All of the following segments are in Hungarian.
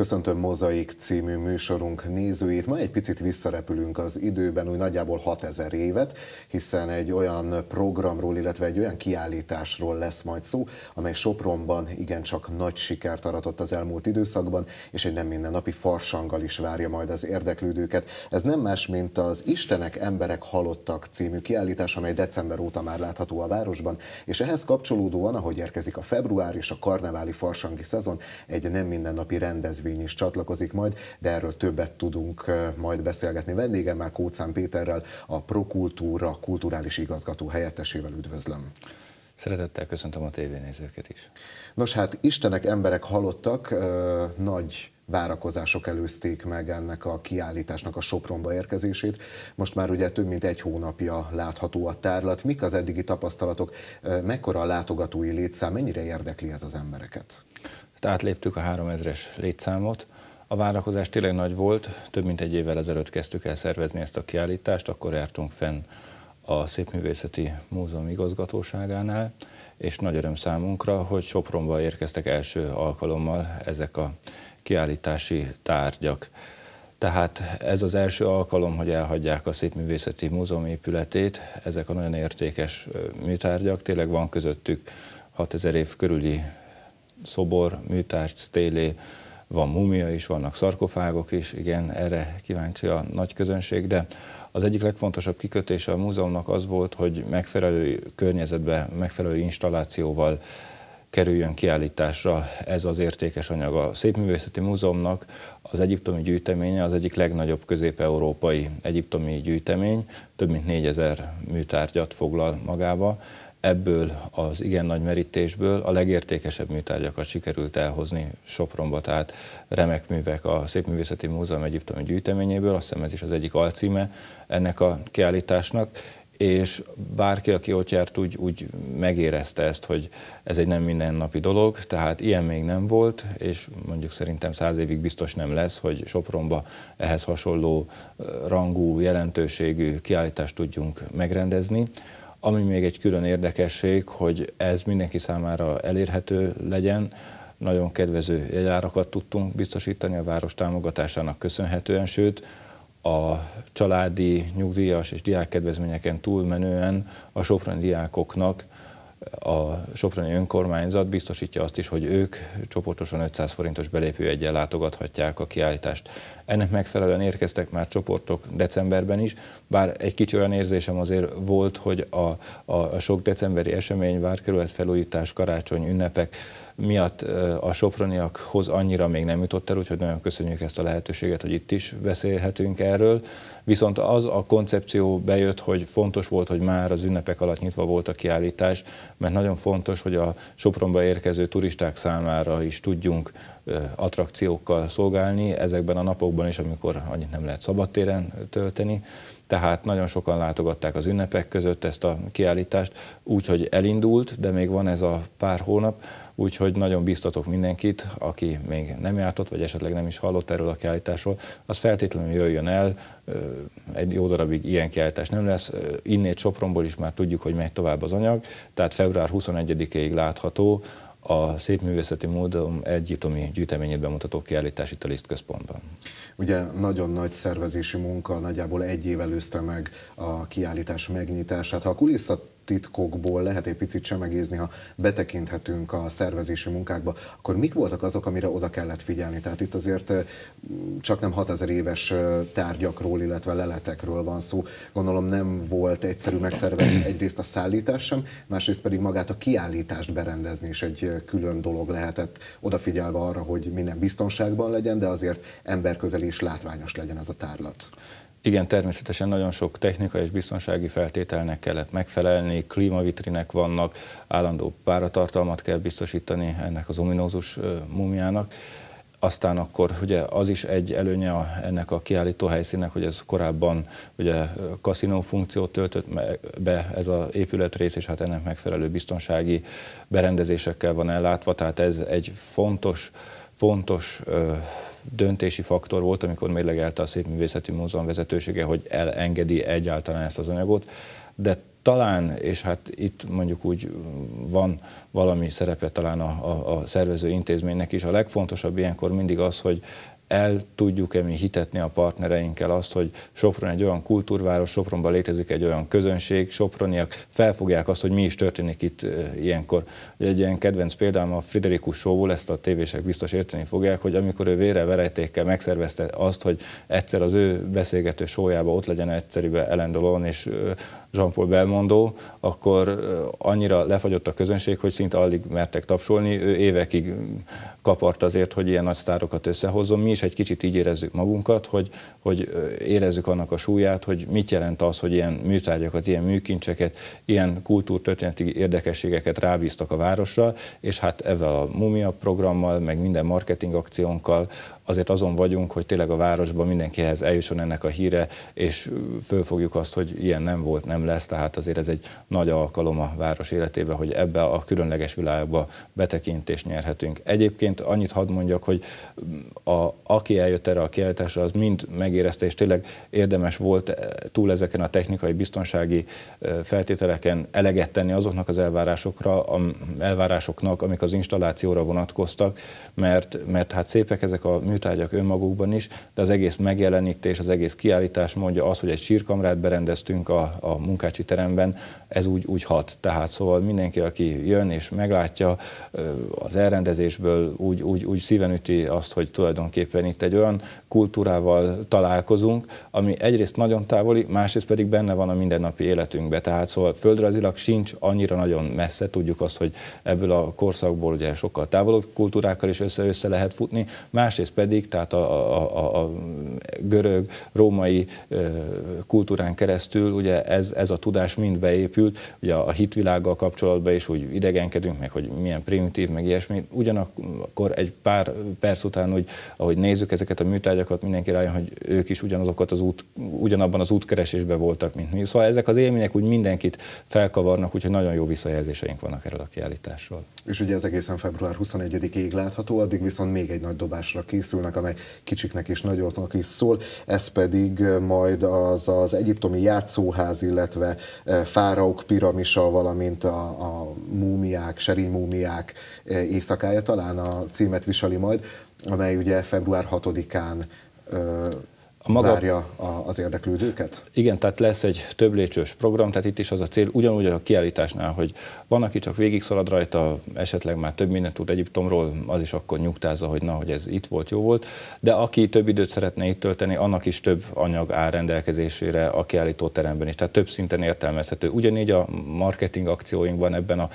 Köszöntöm Mozaik című műsorunk nézőit. Ma egy picit visszarepülünk az időben, úgy nagyjából 6000 évet, hiszen egy olyan programról, illetve egy olyan kiállításról lesz majd szó, amely Sopronban igencsak nagy sikert aratott az elmúlt időszakban, és egy nem mindennapi farsanggal is várja majd az érdeklődőket. Ez nem más, mint az Istenek, emberek, halottak című kiállítás, amely december óta már látható a városban, és ehhez kapcsolódóan, ahogy érkezik a február és a karneváli farsangi szezon, egy nem mindennapi rendezvény rendezvény is csatlakozik majd, de erről többet tudunk majd beszélgetni. Vendégem már Kócán Péterrel, a Prokultúra kulturális igazgató helyettesével üdvözlöm. Szeretettel köszöntöm a tévénézőket is. Nos hát, Istenek emberek halottak, nagy várakozások előzték meg ennek a kiállításnak a Sopronba érkezését. Most már ugye több mint egy hónapja látható a tárlat. Mik az eddigi tapasztalatok? Mekkora a látogatói létszám? Mennyire érdekli ez az embereket? Tehát átléptük a 3000-es létszámot. A várakozás tényleg nagy volt, több mint egy évvel ezelőtt kezdtük el szervezni ezt a kiállítást, akkor jártunk fenn a Szépművészeti Múzeum igazgatóságánál, és nagy öröm számunkra, hogy Sopronba érkeztek első alkalommal ezek a kiállítási tárgyak. Tehát ez az első alkalom, hogy elhagyják a Szépművészeti Múzeum épületét, ezek a nagyon értékes műtárgyak, tényleg van közöttük 6000 év körüli szobor, műtárgy, stélé, van mumia is, vannak szarkofágok is, igen, erre kíváncsi a nagy közönség, de az egyik legfontosabb kikötése a múzeumnak az volt, hogy megfelelő környezetbe, megfelelő installációval kerüljön kiállításra ez az értékes anyag. A Szépművészeti Múzeumnak az egyiptomi gyűjteménye az egyik legnagyobb közép-európai egyiptomi gyűjtemény, több mint 4000 műtárgyat foglal magába, ebből az igen nagy merítésből a legértékesebb műtárgyakat sikerült elhozni Sopronba, tehát remek művek a Szépművészeti Múzeum egyiptomi gyűjteményéből, azt hiszem ez is az egyik alcíme ennek a kiállításnak, és bárki, aki ott járt, úgy, úgy megérezte ezt, hogy ez egy nem mindennapi dolog, tehát ilyen még nem volt, és mondjuk szerintem száz évig biztos nem lesz, hogy Sopronba ehhez hasonló rangú, jelentőségű kiállítást tudjunk megrendezni. Ami még egy külön érdekesség, hogy ez mindenki számára elérhető legyen, nagyon kedvező jegyárakat tudtunk biztosítani a város támogatásának köszönhetően, sőt a családi, nyugdíjas és diák kedvezményeken túlmenően a soproni diákoknak a Soproni önkormányzat biztosítja azt is, hogy ők csoportosan 500 forintos egyen látogathatják a kiállítást. Ennek megfelelően érkeztek már csoportok decemberben is, bár egy kicsi olyan érzésem azért volt, hogy a, a sok decemberi esemény, várkerület felújítás, karácsony, ünnepek miatt a soproniakhoz annyira még nem jutott el, úgyhogy nagyon köszönjük ezt a lehetőséget, hogy itt is beszélhetünk erről. Viszont az a koncepció bejött, hogy fontos volt, hogy már az ünnepek alatt nyitva volt a kiállítás, mert nagyon fontos, hogy a Sopronba érkező turisták számára is tudjunk attrakciókkal szolgálni ezekben a napokban is, amikor annyit nem lehet szabadtéren tölteni. Tehát nagyon sokan látogatták az ünnepek között ezt a kiállítást, úgyhogy elindult, de még van ez a pár hónap, úgyhogy nagyon biztatok mindenkit, aki még nem jártott, vagy esetleg nem is hallott erről a kiállításról, az feltétlenül jöjjön el, egy jó darabig ilyen kiállítás nem lesz, innét Sopronból is már tudjuk, hogy megy tovább az anyag, tehát február 21-ig látható a Művészeti Múzeum egyiptomi gyűjteményét bemutató kiállítás itt a Liszt központban. Ugye nagyon nagy szervezési munka, nagyjából egy év előzte meg a kiállítás megnyitását. Ha a kulisszat titkokból lehet egy picit csemegézni, ha betekinthetünk a szervezési munkákba, akkor mik voltak azok, amire oda kellett figyelni? Tehát itt azért csak nem 6000 éves tárgyakról, illetve leletekről van szó. Gondolom nem volt egyszerű megszervezni egyrészt a szállítás sem, másrészt pedig magát a kiállítást berendezni is egy külön dolog lehetett, odafigyelve arra, hogy minden biztonságban legyen, de azért emberközeli és látványos legyen ez a tárlat. Igen, természetesen nagyon sok technikai és biztonsági feltételnek kellett megfelelni, klímavitrinek vannak, állandó páratartalmat kell biztosítani ennek az ominózus mumiának. Aztán akkor ugye az is egy előnye a, ennek a kiállító helyszínnek, hogy ez korábban ugye kaszinó funkciót töltött be ez az épületrész, és hát ennek megfelelő biztonsági berendezésekkel van ellátva, tehát ez egy fontos, fontos döntési faktor volt, amikor mérlegelte a Művészeti Múzeum vezetősége, hogy elengedi egyáltalán ezt az anyagot, de talán, és hát itt mondjuk úgy van valami szerepe talán a, a, a szervező intézménynek is, a legfontosabb ilyenkor mindig az, hogy el tudjuk-e mi hitetni a partnereinkkel azt, hogy Sopron egy olyan kultúrváros, Sopronban létezik egy olyan közönség, soproniak felfogják azt, hogy mi is történik itt ilyenkor. Egy ilyen kedvenc példám a Friderikus Sóból, ezt a tévések biztos érteni fogják, hogy amikor ő vére verejtékkel megszervezte azt, hogy egyszer az ő beszélgető sójába ott legyen egyszerűen Ellen Dolon és Jean-Paul Belmondo, akkor annyira lefagyott a közönség, hogy szinte alig mertek tapsolni, ő évekig kapart azért, hogy ilyen nagy sztárokat összehozzon. Mi is is egy kicsit így érezzük magunkat, hogy, hogy érezzük annak a súlyát, hogy mit jelent az, hogy ilyen műtárgyakat, ilyen műkincseket, ilyen kultúrtörténeti érdekességeket rábíztak a városra, és hát ezzel a mumia programmal, meg minden marketing akciónkkal azért azon vagyunk, hogy tényleg a városban mindenkihez eljusson ennek a híre, és fölfogjuk azt, hogy ilyen nem volt, nem lesz, tehát azért ez egy nagy alkalom a város életében, hogy ebbe a különleges világba betekintést nyerhetünk. Egyébként annyit hadd mondjak, hogy a, aki eljött erre a kiállításra, az mind megérezte, és tényleg érdemes volt eh, túl ezeken a technikai, biztonsági eh, feltételeken eleget tenni azoknak az elvárásokra, elvárásoknak, amik az installációra vonatkoztak, mert, mert hát szépek ezek a műtárgyak önmagukban is, de az egész megjelenítés, az egész kiállítás mondja az, hogy egy sírkamrát berendeztünk a, a munkácsi teremben, ez úgy, úgy hat. Tehát szóval mindenki, aki jön és meglátja eh, az elrendezésből, úgy, úgy, úgy szíven üti azt, hogy tulajdonképpen tulajdonképpen itt egy olyan kultúrával találkozunk, ami egyrészt nagyon távoli, másrészt pedig benne van a mindennapi életünkbe. Tehát szóval földrajzilag sincs annyira nagyon messze, tudjuk azt, hogy ebből a korszakból ugye sokkal távolabb kultúrákkal is össze-össze lehet futni, másrészt pedig, tehát a, a, a, a görög, római kultúrán keresztül ugye ez, ez a tudás mind beépült, ugye a hitvilággal kapcsolatban is úgy idegenkedünk meg, hogy milyen primitív, meg ilyesmi, ugyanakkor egy pár perc után, úgy, ahogy nézzük ezeket a műtárgyakat, mindenki rájön, hogy ők is ugyanazokat az út, ugyanabban az útkeresésben voltak, mint mi. Szóval ezek az élmények úgy mindenkit felkavarnak, úgyhogy nagyon jó visszajelzéseink vannak erről a kiállításról. És ugye ez egészen február 21-ig látható, addig viszont még egy nagy dobásra készülnek, amely kicsiknek és nagyoknak is szól, ez pedig majd az, az egyiptomi játszóház, illetve fáraók piramisa, valamint a, a múmiák, serénymúmiák éjszakája talán a címet viseli majd amely ugye február 6-án a maga... várja a, az érdeklődőket? Igen, tehát lesz egy több lépcsős program, tehát itt is az a cél, ugyanúgy a kiállításnál, hogy van, aki csak végig szalad rajta, esetleg már több mindent tud Egyiptomról, az is akkor nyugtázza, hogy na, hogy ez itt volt, jó volt, de aki több időt szeretne itt tölteni, annak is több anyag áll rendelkezésére a kiállító teremben is, tehát több szinten értelmezhető. Ugyanígy a marketing akcióink van ebben a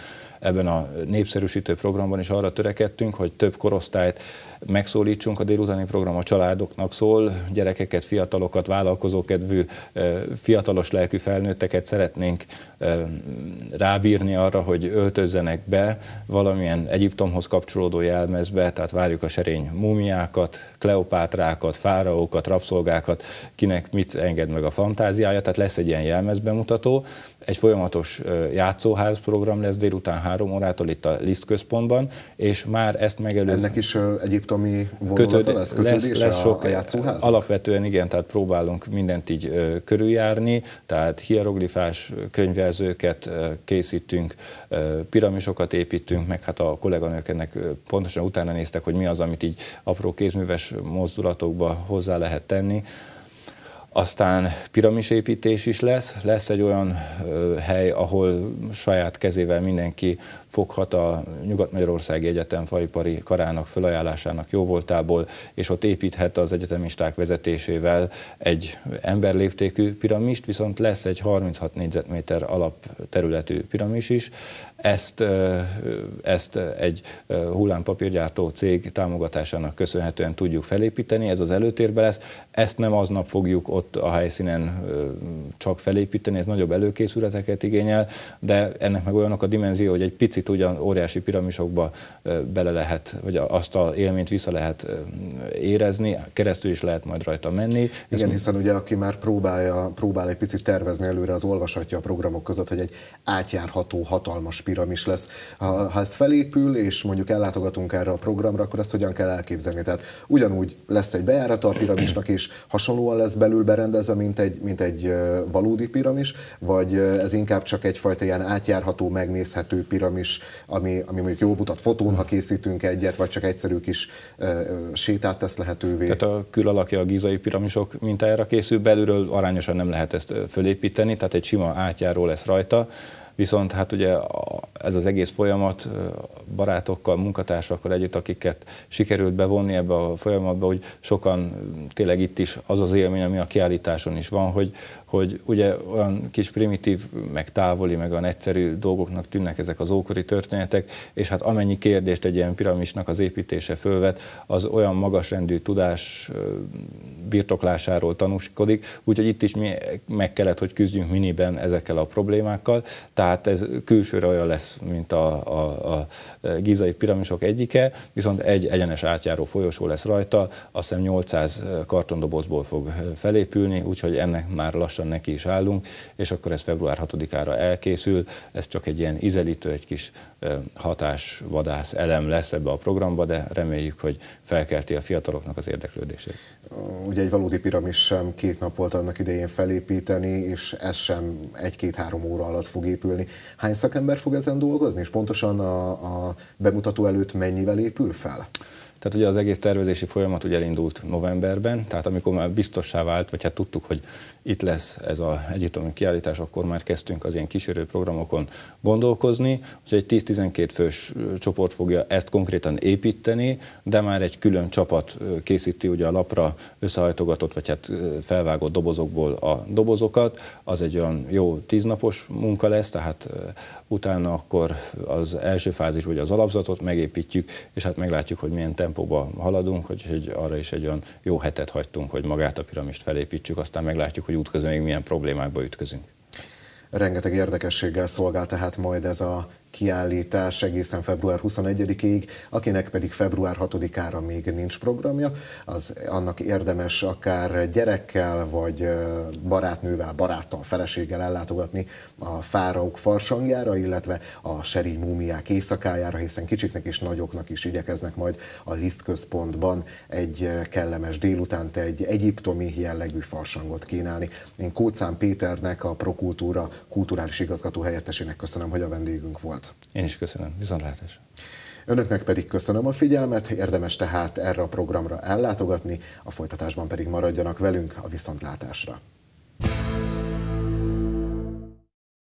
ebben a népszerűsítő programban is arra törekedtünk, hogy több korosztályt megszólítsunk. A délutáni program a családoknak szól, gyerekeket, fiatalokat, vállalkozókedvű, fiatalos lelkű felnőtteket szeretnénk Eh, rábírni arra, hogy öltözzenek be valamilyen Egyiptomhoz kapcsolódó jelmezbe, tehát várjuk a serény múmiákat, kleopátrákat, fáraókat, rabszolgákat, kinek mit enged meg a fantáziája, tehát lesz egy ilyen jelmezbemutató, egy folyamatos eh, játszóház program lesz délután három órától itt a Liszt központban, és már ezt megelő... Ennek is eh, egyiptomi vonulata kötöd... lesz, lesz, lesz sok a játszóház? Alapvetően igen, tehát próbálunk mindent így körüljárni, tehát hieroglifás könyvvel mezőket készítünk, piramisokat építünk, meg hát a kolléganők ennek pontosan utána néztek, hogy mi az, amit így apró kézműves mozdulatokba hozzá lehet tenni. Aztán piramisépítés is lesz, lesz egy olyan hely, ahol saját kezével mindenki foghat a Nyugat-Magyarországi Egyetem faipari karának felajánlásának jóvoltából, és ott építhet az egyetemisták vezetésével egy emberléptékű piramist, viszont lesz egy 36 négyzetméter alapterületű piramis is. Ezt, ezt egy hullámpapírgyártó cég támogatásának köszönhetően tudjuk felépíteni, ez az előtérbe lesz. Ezt nem aznap fogjuk ott a helyszínen csak felépíteni, ez nagyobb előkészületeket igényel, de ennek meg olyanok a dimenzió, hogy egy picit itt ugyan óriási piramisokba bele lehet, vagy azt a élményt vissza lehet érezni, keresztül is lehet majd rajta menni. Igen, hiszen ugye aki már próbálja, próbál egy picit tervezni előre, az olvashatja a programok között, hogy egy átjárható, hatalmas piramis lesz. Ha, ha ez felépül, és mondjuk ellátogatunk erre a programra, akkor ezt hogyan kell elképzelni? Tehát ugyanúgy lesz egy bejárata a piramisnak, és hasonlóan lesz belül berendezve, mint egy, mint egy valódi piramis, vagy ez inkább csak egyfajta ilyen átjárható, megnézhető piramis ami, ami mondjuk jól mutat fotón, ha készítünk egyet, vagy csak egyszerű kis ö, ö, sétát tesz lehetővé. Tehát a külalakja a gizai piramisok mintájára készül, belülről arányosan nem lehet ezt fölépíteni, tehát egy sima átjáró lesz rajta, Viszont hát ugye ez az egész folyamat barátokkal, munkatársakkal együtt, akiket sikerült bevonni ebbe a folyamatba, hogy sokan tényleg itt is az az élmény, ami a kiállításon is van, hogy, hogy ugye olyan kis primitív, meg távoli, meg olyan egyszerű dolgoknak tűnnek ezek az ókori történetek, és hát amennyi kérdést egy ilyen piramisnak az építése fölvet, az olyan magasrendű tudás birtoklásáról tanúskodik, úgyhogy itt is mi meg kellett, hogy küzdjünk miniben ezekkel a problémákkal. Tehát tehát ez külsőre olyan lesz, mint a, a, a gizai piramisok egyike, viszont egy egyenes átjáró folyosó lesz rajta, azt hiszem 800 kartondobozból fog felépülni, úgyhogy ennek már lassan neki is állunk, és akkor ez február 6-ára elkészül, ez csak egy ilyen izelítő, egy kis hatás vadász elem lesz ebbe a programba, de reméljük, hogy felkelti a fiataloknak az érdeklődését. Ugye egy valódi piramis sem két nap volt annak idején felépíteni, és ez sem egy-két-három óra alatt fog épülni, épülni. Hány szakember fog ezen dolgozni, és pontosan a, a bemutató előtt mennyivel épül fel? Tehát ugye az egész tervezési folyamat ugye elindult novemberben, tehát amikor már biztossá vált, vagy hát tudtuk, hogy itt lesz ez az egyiptomi kiállítás, akkor már kezdtünk az ilyen kísérő programokon gondolkozni, úgyhogy egy 10-12 fős csoport fogja ezt konkrétan építeni, de már egy külön csapat készíti ugye a lapra összehajtogatott, vagy hát felvágott dobozokból a dobozokat, az egy olyan jó tíznapos munka lesz, tehát utána akkor az első fázis, vagy az alapzatot megépítjük, és hát meglátjuk, hogy milyen tempó tempóban haladunk, hogy arra is egy olyan jó hetet hagytunk, hogy magát a piramist felépítsük, aztán meglátjuk, hogy útközben még milyen problémákba ütközünk. Rengeteg érdekességgel szolgál tehát majd ez a kiállítás egészen február 21-ig, akinek pedig február 6-ára még nincs programja, az annak érdemes akár gyerekkel, vagy barátnővel, baráttal, feleséggel ellátogatni a fáraok farsangjára, illetve a seri múmiák éjszakájára, hiszen kicsiknek és nagyoknak is igyekeznek majd a Liszt központban egy kellemes délutánt egy egyiptomi jellegű farsangot kínálni. Én Kócán Péternek, a Prokultúra kulturális igazgató helyettesének köszönöm, hogy a vendégünk volt volt. Én is köszönöm. Viszontlátásra. Önöknek pedig köszönöm a figyelmet, érdemes tehát erre a programra ellátogatni, a folytatásban pedig maradjanak velünk a viszontlátásra.